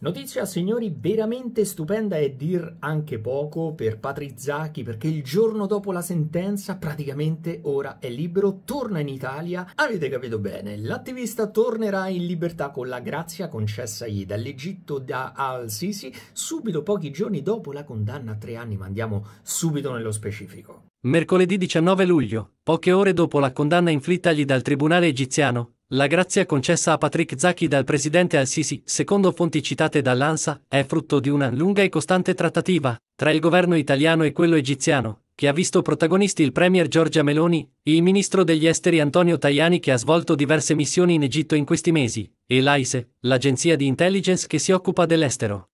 Notizia, signori, veramente stupenda e dir anche poco per Patrizzacchi, perché il giorno dopo la sentenza praticamente ora è libero, torna in Italia. Avete capito bene, l'attivista tornerà in libertà con la grazia concessagli dall'Egitto da Al-Sisi subito pochi giorni dopo la condanna a tre anni, ma andiamo subito nello specifico. Mercoledì 19 luglio, poche ore dopo la condanna inflittagli dal tribunale egiziano, la grazia concessa a Patrick Zaki dal presidente Al-Sisi, secondo fonti citate dall'ANSA, è frutto di una lunga e costante trattativa tra il governo italiano e quello egiziano, che ha visto protagonisti il premier Giorgia Meloni, il ministro degli esteri Antonio Tajani che ha svolto diverse missioni in Egitto in questi mesi, e l'AISE, l'agenzia di intelligence che si occupa dell'estero.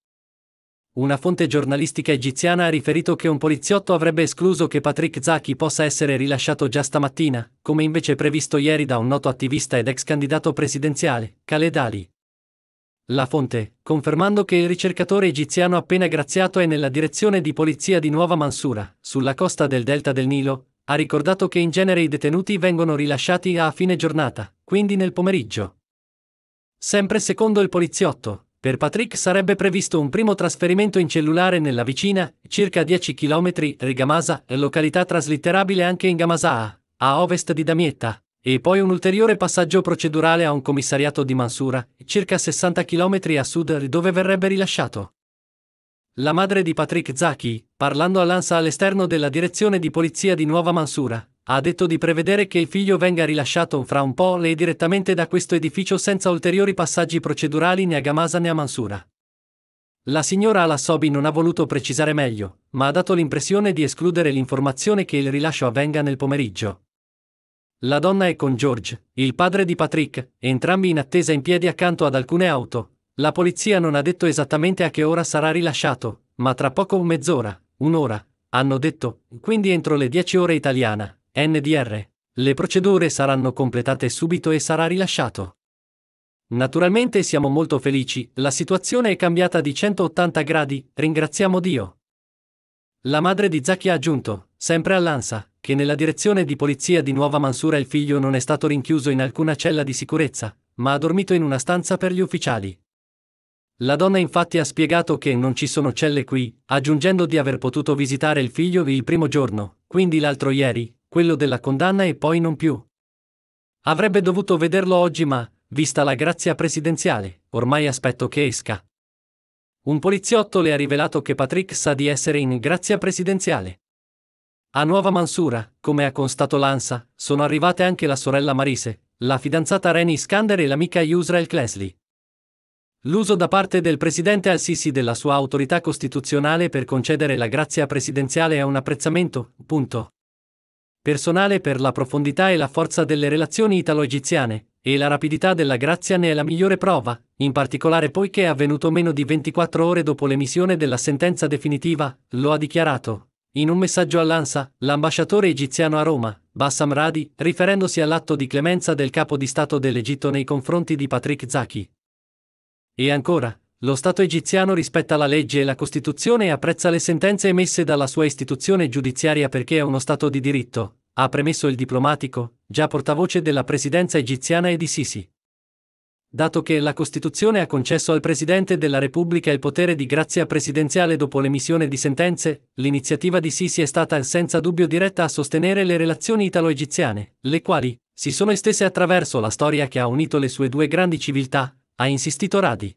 Una fonte giornalistica egiziana ha riferito che un poliziotto avrebbe escluso che Patrick Zaki possa essere rilasciato già stamattina, come invece previsto ieri da un noto attivista ed ex candidato presidenziale, Khaled Ali. La fonte, confermando che il ricercatore egiziano appena graziato è nella direzione di polizia di Nuova Mansura, sulla costa del delta del Nilo, ha ricordato che in genere i detenuti vengono rilasciati a fine giornata, quindi nel pomeriggio. Sempre secondo il poliziotto, per Patrick sarebbe previsto un primo trasferimento in cellulare nella vicina, circa 10 km, Rigamasa, località traslitterabile anche in Gamasaa, a ovest di Damietta, e poi un ulteriore passaggio procedurale a un commissariato di Mansura, circa 60 km a sud dove verrebbe rilasciato. La madre di Patrick Zaki, parlando all'ANSA all'esterno della direzione di polizia di Nuova Mansura, ha detto di prevedere che il figlio venga rilasciato fra un po' lei direttamente da questo edificio senza ulteriori passaggi procedurali né a Gamasa né a Mansura. La signora Alassobi non ha voluto precisare meglio, ma ha dato l'impressione di escludere l'informazione che il rilascio avvenga nel pomeriggio. La donna è con George, il padre di Patrick, entrambi in attesa in piedi accanto ad alcune auto. La polizia non ha detto esattamente a che ora sarà rilasciato, ma tra poco mezz'ora, un'ora, hanno detto, quindi entro le 10 ore italiana, NDR. Le procedure saranno completate subito e sarà rilasciato. Naturalmente siamo molto felici, la situazione è cambiata di 180 gradi, ringraziamo Dio. La madre di Zacchi ha aggiunto, sempre all'ANSA, che nella direzione di polizia di Nuova Mansura il figlio non è stato rinchiuso in alcuna cella di sicurezza, ma ha dormito in una stanza per gli ufficiali. La donna infatti ha spiegato che non ci sono celle qui, aggiungendo di aver potuto visitare il figlio il primo giorno, quindi l'altro ieri, quello della condanna e poi non più. Avrebbe dovuto vederlo oggi ma, vista la grazia presidenziale, ormai aspetto che esca. Un poliziotto le ha rivelato che Patrick sa di essere in grazia presidenziale. A Nuova Mansura, come ha constato l'ANSA, sono arrivate anche la sorella Marise, la fidanzata Reni Iskander e l'amica Yusrael Klesli. L'uso da parte del presidente Al-Sisi della sua autorità costituzionale per concedere la grazia presidenziale è un apprezzamento, punto personale per la profondità e la forza delle relazioni italo-egiziane, e la rapidità della grazia ne è la migliore prova, in particolare poiché è avvenuto meno di 24 ore dopo l'emissione della sentenza definitiva, lo ha dichiarato. In un messaggio all'ANSA, l'ambasciatore egiziano a Roma, Bassam Radi, riferendosi all'atto di clemenza del capo di Stato dell'Egitto nei confronti di Patrick Zaki. E ancora, lo Stato egiziano rispetta la legge e la Costituzione e apprezza le sentenze emesse dalla sua istituzione giudiziaria perché è uno Stato di diritto, ha premesso il diplomatico, già portavoce della presidenza egiziana e di Sisi. Dato che la Costituzione ha concesso al Presidente della Repubblica il potere di grazia presidenziale dopo l'emissione di sentenze, l'iniziativa di Sisi è stata senza dubbio diretta a sostenere le relazioni italo-egiziane, le quali si sono estese attraverso la storia che ha unito le sue due grandi civiltà, ha insistito Radi.